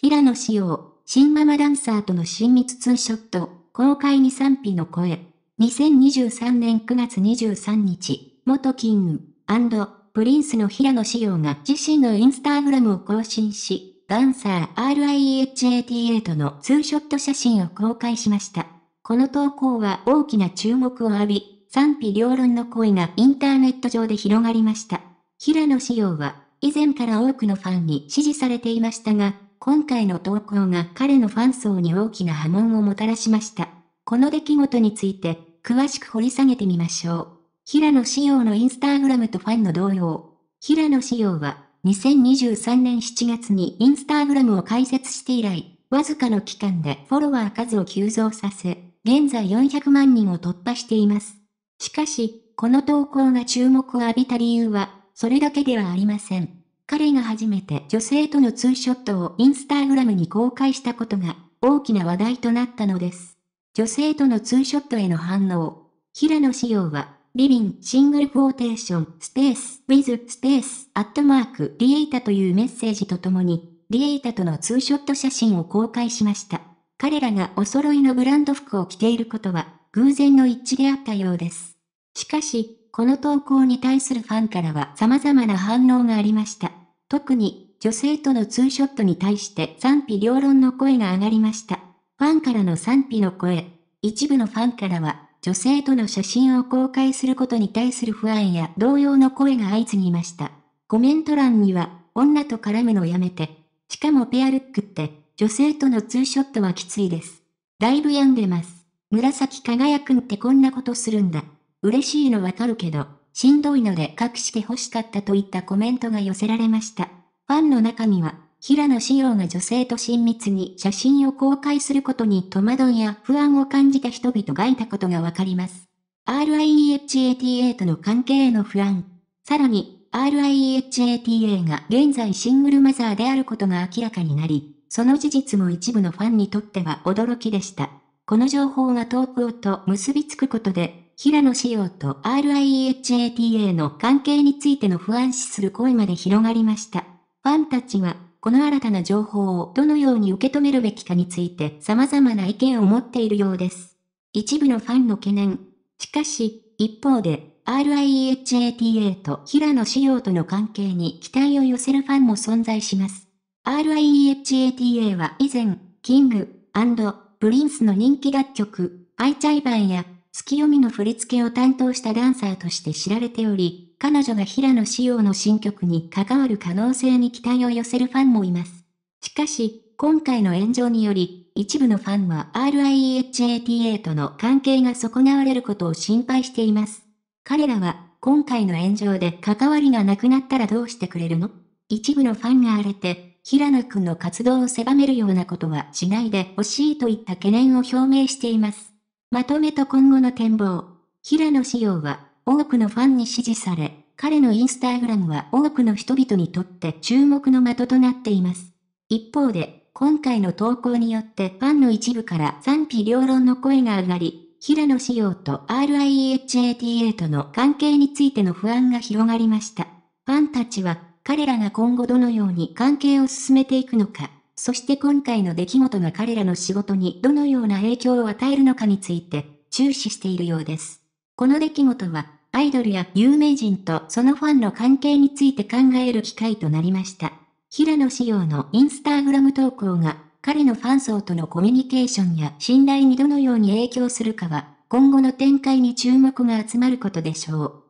平野紫耀、新ママダンサーとの親密ツーショット、公開に賛否の声。2023年9月23日、元キングプリンスの平野紫耀が自身のインスタグラムを更新し、ダンサー r i e h a t a とのツーショット写真を公開しました。この投稿は大きな注目を浴び、賛否両論の声がインターネット上で広がりました。平野紫耀は、以前から多くのファンに支持されていましたが、今回の投稿が彼のファン層に大きな波紋をもたらしました。この出来事について、詳しく掘り下げてみましょう。平野紫耀のインスタグラムとファンの同様。平野紫耀は、2023年7月にインスタグラムを開設して以来、わずかの期間でフォロワー数を急増させ、現在400万人を突破しています。しかし、この投稿が注目を浴びた理由は、それだけではありません。彼が初めて女性とのツーショットをインスタグラムに公開したことが大きな話題となったのです。女性とのツーショットへの反応。平野紫耀は、リビン、シングルォーテーション、スペース、ウィズ、スペース、アットマーク、リエイタというメッセージとともに、リエイタとのツーショット写真を公開しました。彼らがお揃いのブランド服を着ていることは、偶然の一致であったようです。しかし、この投稿に対するファンからは様々な反応がありました。特に女性とのツーショットに対して賛否両論の声が上がりました。ファンからの賛否の声。一部のファンからは、女性との写真を公開することに対する不安や動揺の声が相次ぎました。コメント欄には、女と絡むのやめて。しかもペアルックって、女性とのツーショットはきついです。だいぶ病んでます。紫輝くんってこんなことするんだ。嬉しいのわかるけど。しんどいので隠して欲しかったといったコメントが寄せられました。ファンの中には、平野紫耀が女性と親密に写真を公開することに戸惑いや不安を感じた人々がいたことがわかります。RIEHATA との関係への不安。さらに、RIEHATA が現在シングルマザーであることが明らかになり、その事実も一部のファンにとっては驚きでした。この情報が投稿と結びつくことで、平野紫耀と RIHATA の関係についての不安視する声まで広がりました。ファンたちは、この新たな情報をどのように受け止めるべきかについて様々な意見を持っているようです。一部のファンの懸念。しかし、一方で、RIHATA と平野紫耀との関係に期待を寄せるファンも存在します。RIHATA は以前、キングプリンスの人気楽曲、アイチャイバンや月読みの振り付けを担当したダンサーとして知られており、彼女が平野紫耀の新曲に関わる可能性に期待を寄せるファンもいます。しかし、今回の炎上により、一部のファンは RIEHATA との関係が損なわれることを心配しています。彼らは、今回の炎上で関わりがなくなったらどうしてくれるの一部のファンが荒れて、平野くんの活動を狭めるようなことはしないでほしいといった懸念を表明しています。まとめと今後の展望。平野紫耀は、多くのファンに支持され、彼のインスタグラムは多くの人々にとって注目の的となっています。一方で、今回の投稿によってファンの一部から賛否両論の声が上がり、平野紫耀と RIEHATA との関係についての不安が広がりました。ファンたちは、彼らが今後どのように関係を進めていくのか、そして今回の出来事が彼らの仕事にどのような影響を与えるのかについて注視しているようです。この出来事はアイドルや有名人とそのファンの関係について考える機会となりました。平野紫耀のインスタグラム投稿が彼のファン層とのコミュニケーションや信頼にどのように影響するかは今後の展開に注目が集まることでしょう。